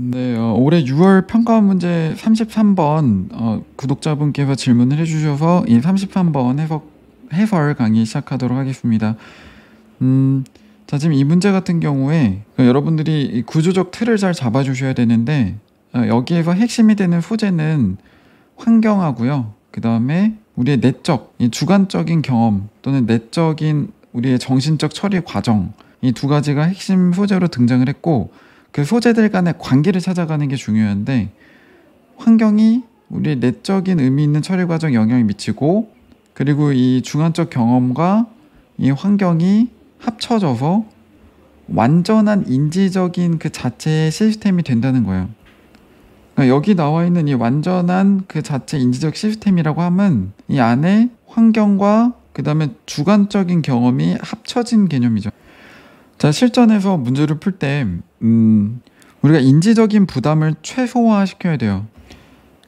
네, 어, 올해 6월 평가 문제 33번 어, 구독자분께서 질문을 해주셔서 이 33번 해석, 해설 강의 시작하도록 하겠습니다. 음, 자 지금 이 문제 같은 경우에 그 여러분들이 구조적 틀을 잘 잡아주셔야 되는데 어, 여기에서 핵심이 되는 소재는 환경하고요. 그 다음에 우리의 내적, 주관적인 경험 또는 내적인 우리의 정신적 처리 과정 이 두 가지가 핵심 소재로 등장을 했고 그 소재들 간의 관계를 찾아가는 게 중요한데 환경이 우리 내적인 의미 있는 처리 과정 에 영향을 미치고 그리고 이중간적 경험과 이 환경이 합쳐져서 완전한 인지적인 그 자체의 시스템이 된다는 거예요. 그러니까 여기 나와 있는 이 완전한 그 자체 인지적 시스템이라고 하면 이 안에 환경과 그 다음에 주관적인 경험이 합쳐진 개념이죠. 자, 실전에서 문제를 풀 때, 음, 우리가 인지적인 부담을 최소화 시켜야 돼요.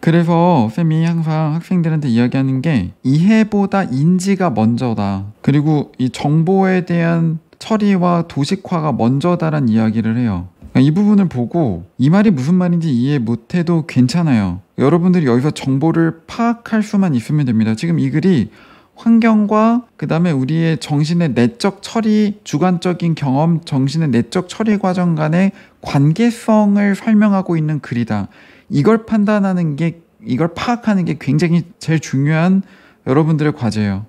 그래서 쌤이 항상 학생들한테 이야기하는 게 이해보다 인지가 먼저다. 그리고 이 정보에 대한 처리와 도식화가 먼저다란 이야기를 해요. 그러니까 이 부분을 보고 이 말이 무슨 말인지 이해 못해도 괜찮아요. 여러분들이 여기서 정보를 파악할 수만 있으면 됩니다. 지금 이 글이 환경과 그다음에 우리의 정신의 내적 처리, 주관적인 경험, 정신의 내적 처리 과정 간의 관계성을 설명하고 있는 글이다. 이걸 판단하는 게 이걸 파악하는 게 굉장히 제일 중요한 여러분들의 과제예요.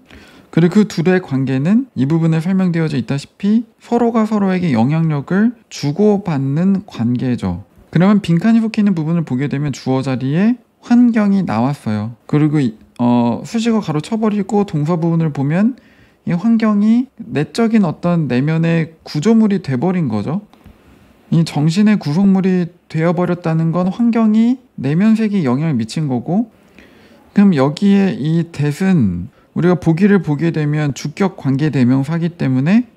그리고 그 둘의 관계는 이 부분에 설명되어져 있다시피 서로가 서로에게 영향력을 주고받는 관계죠. 그러면 빈칸이 붙해 있는 부분을 보게 되면 주어 자리에 환경이 나왔어요. 그리고 어, 수식어 가로 쳐버리고 동사 부분을 보면 이 환경이 내적인 어떤 내면의 구조물이 돼버린 거죠. 이 정신의 구성물이 되어버렸다는 건 환경이 내면 세계에 영향을 미친 거고 그럼 여기에 이 대은 우리가 보기를 보게 되면 주격 관계 대명사기 때문에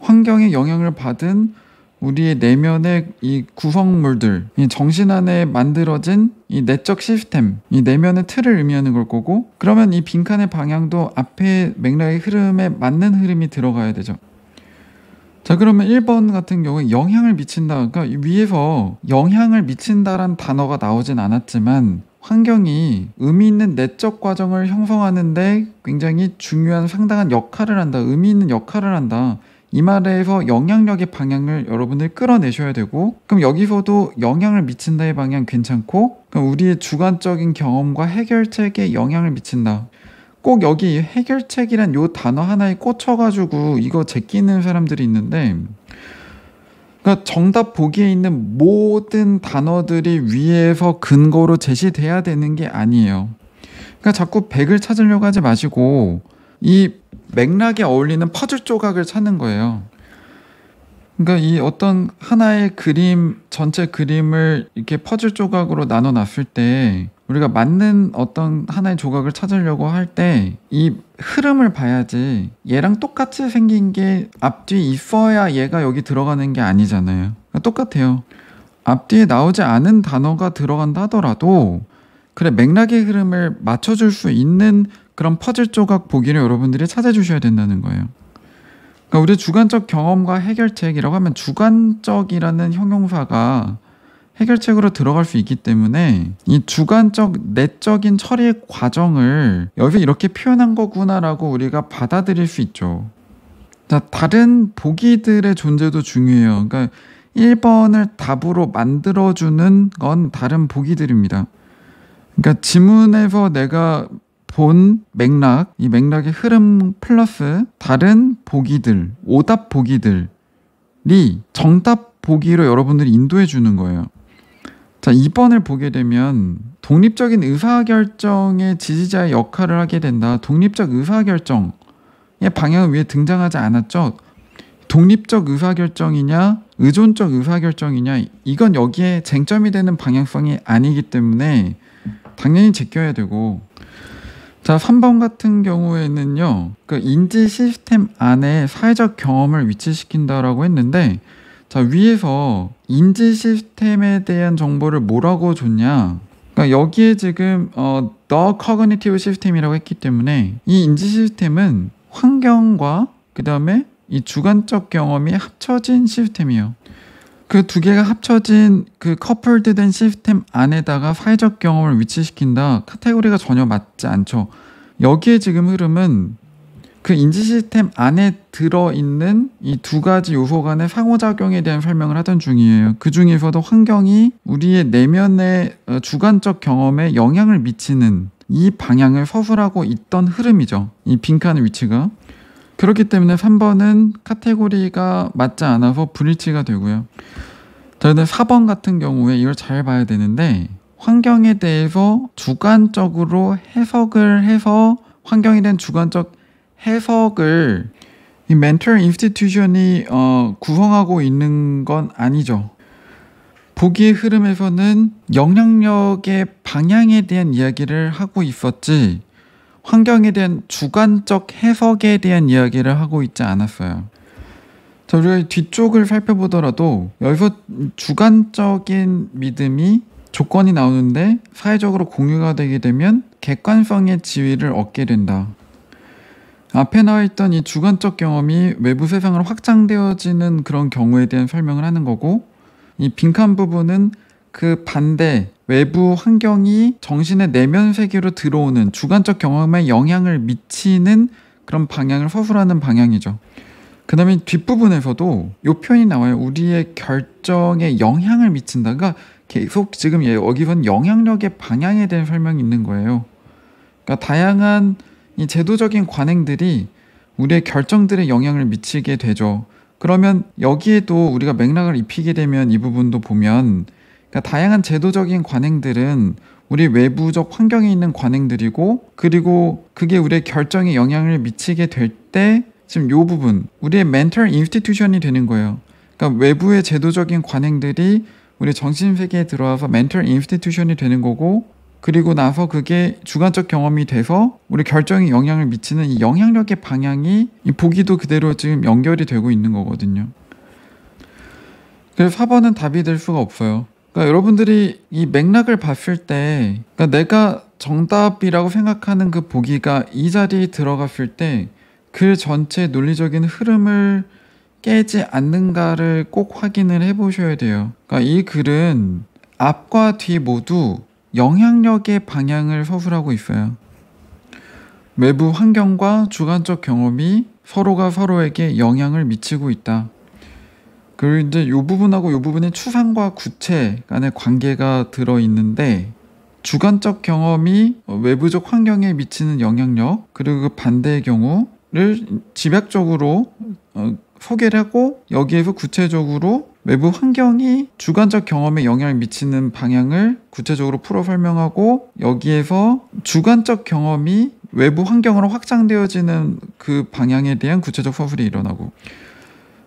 환경의 영향을 받은 우리의 내면의 이 구성물들, 이 정신 안에 만들어진 이 내적 시스템, 이 내면의 틀을 의미하는 걸 거고, 그러면 이 빈칸의 방향도 앞에 맥락의 흐름에 맞는 흐름이 들어가야 되죠. 자, 그러면 1번 같은 경우에 영향을 미친다. 그러니까 위에서 영향을 미친다란 단어가 나오진 않았지만, 환경이 의미 있는 내적 과정을 형성하는데 굉장히 중요한 상당한 역할을 한다. 의미 있는 역할을 한다. 이 말에서 영향력의 방향을 여러분들 끌어내셔야 되고 그럼 여기서도 영향을 미친다의 방향 괜찮고 그럼 우리의 주관적인 경험과 해결책에 영향을 미친다. 꼭 여기 해결책이란 요 단어 하나에 꽂혀가지고 이거 제끼는 사람들이 있는데 그러니까 정답 보기에 있는 모든 단어들이 위에서 근거로 제시돼야 되는 게 아니에요. 그러니까 자꾸 100을 찾으려고 하지 마시고 이 맥락에 어울리는 퍼즐 조각을 찾는 거예요. 그러니까 이 어떤 하나의 그림 전체 그림을 이렇게 퍼즐 조각으로 나눠 놨을 때 우리가 맞는 어떤 하나의 조각을 찾으려고 할 때 이 흐름을 봐야지 얘랑 똑같이 생긴 게 앞뒤 있어야 얘가 여기 들어가는 게 아니잖아요. 그러니까 똑같아요. 앞뒤에 나오지 않은 단어가 들어간다 하더라도 그래 맥락의 흐름을 맞춰줄 수 있는 그런 퍼즐 조각 보기를 여러분들이 찾아주셔야 된다는 거예요. 그러니까 우리 주관적 경험과 해결책이라고 하면 주관적이라는 형용사가 해결책으로 들어갈 수 있기 때문에 이 주관적 내적인 처리 과정을 여기서 이렇게 표현한 거구나라고 우리가 받아들일 수 있죠. 자, 다른 보기들의 존재도 중요해요. 그러니까 1번을 답으로 만들어주는 건 다른 보기들입니다. 그러니까 지문에서 내가 본 맥락, 이 맥락의 흐름 플러스 다른 보기들, 오답 보기들이 정답 보기로 여러분들이 인도해 주는 거예요. 자, 2번을 보게 되면 독립적인 의사결정의 지지자의 역할을 하게 된다. 독립적 의사결정의 방향을위해 등장하지 않았죠. 독립적 의사결정이냐, 의존적 의사결정이냐, 이건 여기에 쟁점이 되는 방향성이 아니기 때문에 당연히 제껴야 되고 자, 3번 같은 경우에는요. 그 인지 시스템 안에 사회적 경험을 위치시킨다라고 했는데 자, 위에서 인지 시스템에 대한 정보를 뭐라고 줬냐? 그러니까 여기에 지금 어 the cognitive system이라고 했기 때문에 이 인지 시스템은 환경과 그다음에 이 주관적 경험이 합쳐진 시스템이에요. 그두 개가 합쳐진 그 커플드된 시스템 안에다가 사회적 경험을 위치시킨다. 카테고리가 전혀 맞지 않죠. 여기에 지금 흐름은 그 인지 시스템 안에 들어있는 이 두 가지 요소 간의 상호작용에 대한 설명을 하던 중이에요. 그 중에서도 환경이 우리의 내면의 어, 주관적 경험에 영향을 미치는 이 방향을 서술하고 있던 흐름이죠. 이 빈칸 위치가. 그렇기 때문에 3번은 카테고리가 맞지 않아서 불일치가 되고요. 저는 4번 같은 경우에 이걸 잘 봐야 되는데 환경에 대해서 주관적으로 해석을 해서 환경에 대한 주관적 해석을 이 멘털 인스티튜션이 어, 구성하고 있는 건 아니죠. 보기의 흐름에서는 영향력의 방향에 대한 이야기를 하고 있었지 환경에 대한 주관적 해석에 대한 이야기를 하고 있지 않았어요. 자, 우 뒤쪽을 살펴보더라도 여기서 주관적인 믿음이 조건이 나오는데 사회적으로 공유가 되게 되면 객관성의 지위를 얻게 된다. 앞에 나와 있던 이 주관적 경험이 외부 세상으로 확장되어지는 그런 경우에 대한 설명을 하는 거고 이 빈칸 부분은 그 반대 외부 환경이 정신의 내면 세계로 들어오는 주관적 경험에 영향을 미치는 그런 방향을 서술하는 방향이죠. 그 다음에 뒷부분에서도 이 표현이 나와요. 우리의 결정에 영향을 미친다가 그러니까 계속 지금 예, 여기선 영향력의 방향에 대한 설명이 있는 거예요. 그러니까 다양한 이 제도적인 관행들이 우리의 결정들에 영향을 미치게 되죠. 그러면 여기에도 우리가 맥락을 입히게 되면 이 부분도 보면 그러니까 다양한 제도적인 관행들은 우리 외부적 환경에 있는 관행들이고 그리고 그게 우리의 결정에 영향을 미치게 될 때 지금 요 부분 우리의 멘탈 인스티튜션이 되는 거예요. 그러니까 외부의 제도적인 관행들이 우리 정신 세계에 들어와서 멘탈 인스티튜션이 되는 거고 그리고 나서 그게 주관적 경험이 돼서 우리 결정에 영향을 미치는 이 영향력의 방향이 이 보기도 그대로 지금 연결이 되고 있는 거거든요. 그래서 4번은 답이 될 수가 없어요. 그러니까 여러분들이 이 맥락을 봤을 때 그러니까 내가 정답이라고 생각하는 그 보기가 이 자리에 들어갔을 때 그 전체 논리적인 흐름을 깨지 않는가를 꼭 확인을 해보셔야 돼요. 그러니까 이 글은 앞과 뒤 모두 영향력의 방향을 서술하고 있어요. 외부 환경과 주관적 경험이 서로가 서로에게 영향을 미치고 있다. 그리고 이제 요 부분하고 요부분이 추상과 구체 간의 관계가 들어 있는데 주관적 경험이 어, 외부적 환경에 미치는 영향력 그리고 그 반대의 경우를 집약적으로 어, 소개를 하고 여기에서 구체적으로 외부 환경이 주관적 경험에 영향을 미치는 방향을 구체적으로 풀어 설명하고 여기에서 주관적 경험이 외부 환경으로 확장되어지는 그 방향에 대한 구체적 서술이 일어나고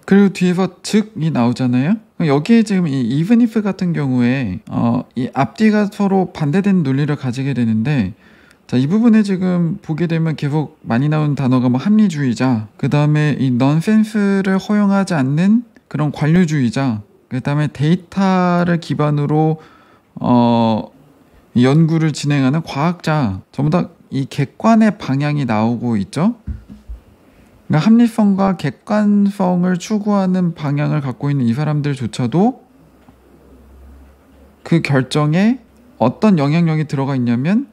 그리고 뒤에서 즉이 나오잖아요. 여기에 지금 이 even if 같은 경우에 어, 이 앞뒤가 서로 반대된 논리를 가지게 되는데 자, 이 부분에 지금 보게 되면 계속 많이 나오 단어가 뭐 합리주의자, 그 다음에 이 넌센스를 허용하지 않는 그런 관료주의자, 그 다음에 데이터를 기반으로 어, 연구를 진행하는 과학자, 전부 다 이 객관의 방향이 나오고 있죠. 그러니까 합리성과 객관성을 추구하는 방향을 갖고 있는 이 사람들조차도 그 결정에 어떤 영향력이 들어가 있냐면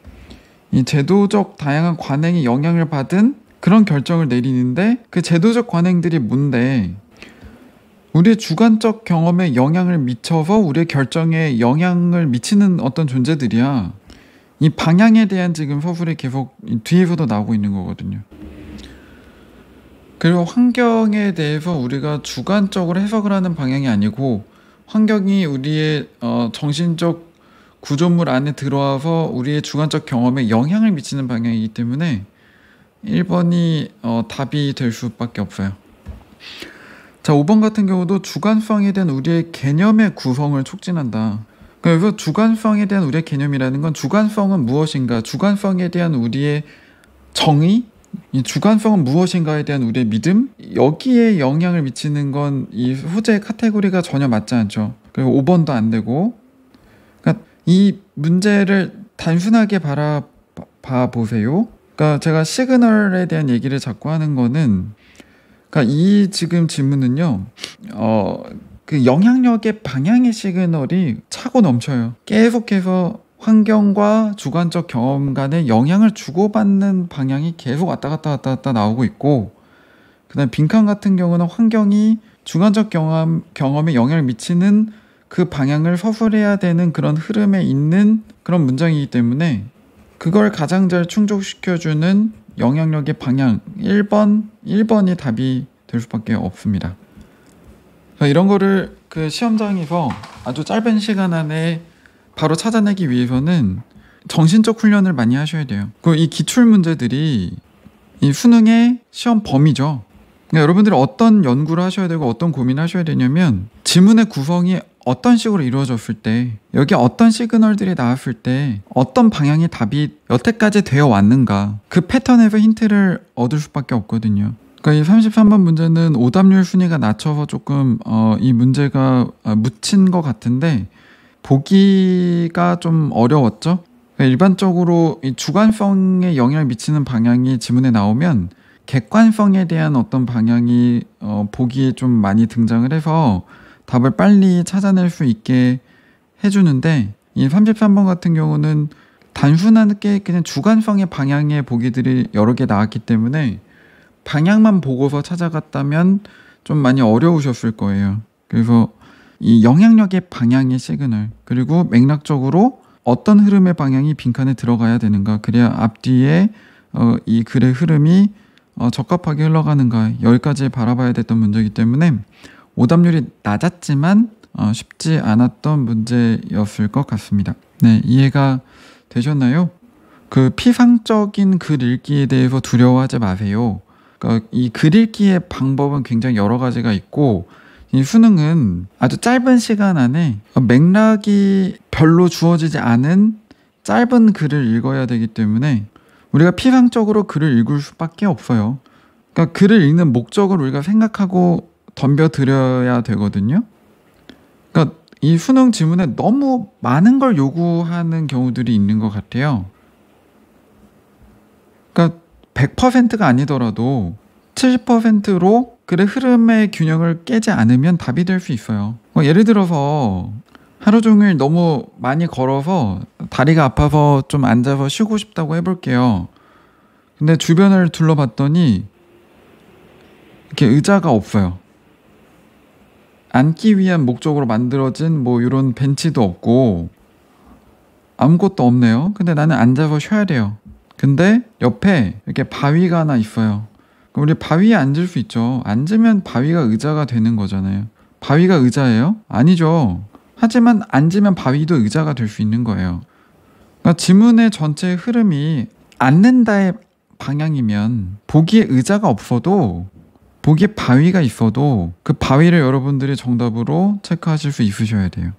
이 제도적 다양한 관행이 영향을 받은 그런 결정을 내리는데 그 제도적 관행들이 뭔데 우리의 주관적 경험에 영향을 미쳐서 우리의 결정에 영향을 미치는 어떤 존재들이야. 이 방향에 대한 지금 서술이 계속 뒤에서도 나오고 있는 거거든요. 그리고 환경에 대해서 우리가 주관적으로 해석을 하는 방향이 아니고 환경이 우리의 어, 정신적 구조물 안에 들어와서 우리의 주관적 경험에 영향을 미치는 방향이기 때문에 1번이 어, 답이 될 수밖에 없어요. 자, 5번 같은 경우도 주관성에 대한 우리의 개념의 구성을 촉진한다. 그래서 주관성에 대한 우리의 개념이라는 건 주관성은 무엇인가, 주관성에 대한 우리의 정의, 이 주관성은 무엇인가에 대한 우리의 믿음 여기에 영향을 미치는 건 이후재의 카테고리가 전혀 맞지 않죠. 그리고 5번도 안 되고 그러니까 이 문제를 단순하게 바라봐 보세요. 그러니까 제가 시그널에 대한 얘기를 자꾸 하는 거는 그러니까 이 지금 질문은요. 어, 그 영향력의 방향의 시그널이 차고 넘쳐요. 계속해서 환경과 주관적 경험 간의 영향을 주고받는 방향이 계속 왔다 갔다 왔다 갔다 나오고 있고 그다음 빈칸 같은 경우는 환경이 주관적 경험 경험에 영향을 미치는 그 방향을 서술해야 되는 그런 흐름에 있는 그런 문장이기 때문에 그걸 가장 잘 충족시켜주는 영향력의 방향 1번 1번이 답이 될 수밖에 없습니다. 이런 거를 그 시험장에서 아주 짧은 시간 안에 바로 찾아내기 위해서는 정신적 훈련을 많이 하셔야 돼요. 그 이 기출 문제들이 이 수능의 시험 범위죠. 그러니까 여러분들이 어떤 연구를 하셔야 되고 어떤 고민을 하셔야 되냐면 지문의 구성이 어떤 식으로 이루어졌을 때 여기 어떤 시그널들이 나왔을 때 어떤 방향의 답이 여태까지 되어 왔는가 그 패턴에서 힌트를 얻을 수밖에 없거든요. 그러니까 이 33번 문제는 오답률 순위가 낮춰서 조금 어, 이 문제가 어, 묻힌 것 같은데 보기가 좀 어려웠죠. 그러니까 일반적으로 주관성에 영향을 미치는 방향이 지문에 나오면 객관성에 대한 어떤 방향이 어, 보기에 좀 많이 등장을 해서 답을 빨리 찾아낼 수 있게 해주는데 이 33번 같은 경우는 단순하게 그냥 주관성의 방향의 보기들이 여러 개 나왔기 때문에 방향만 보고서 찾아갔다면 좀 많이 어려우셨을 거예요. 그래서 이 영향력의 방향의 시그널 그리고 맥락적으로 어떤 흐름의 방향이 빈칸에 들어가야 되는가 그래야 앞뒤에 어, 이 글의 흐름이 어, 적합하게 흘러가는가 여기까지 바라봐야 됐던 문제이기 때문에 오답률이 낮았지만 어, 쉽지 않았던 문제였을 것 같습니다. 네 이해가 되셨나요? 그 피상적인 글 읽기에 대해서 두려워하지 마세요. 그러니까 이글 읽기의 방법은 굉장히 여러 가지가 있고 이 수능은 아주 짧은 시간 안에 맥락이 별로 주어지지 않은 짧은 글을 읽어야 되기 때문에 우리가 피상적으로 글을 읽을 수밖에 없어요. 그러니까 글을 읽는 목적을 우리가 생각하고 덤벼들어야 되거든요. 그러니까 이 수능 지문에 너무 많은 걸 요구하는 경우들이 있는 것 같아요. 그러니까 100%가 아니더라도 70%로 글의 흐름의 균형을 깨지 않으면 답이 될 수 있어요. 뭐 예를 들어서 하루 종일 너무 많이 걸어서 다리가 아파서 좀 앉아서 쉬고 싶다고 해볼게요. 근데 주변을 둘러봤더니 이렇게 의자가 없어요. 앉기 위한 목적으로 만들어진 뭐 이런 벤치도 없고 아무것도 없네요. 근데 나는 앉아서 쉬어야 돼요. 근데 옆에 이렇게 바위가 하나 있어요. 우리 바위에 앉을 수 있죠. 앉으면 바위가 의자가 되는 거잖아요. 바위가 의자예요? 아니죠. 하지만 앉으면 바위도 의자가 될 수 있는 거예요. 그러니까 지문의 전체 흐름이 앉는다의 방향이면 보기에 의자가 없어도 보기에 바위가 있어도 그 바위를 여러분들이 정답으로 체크하실 수 있으셔야 돼요.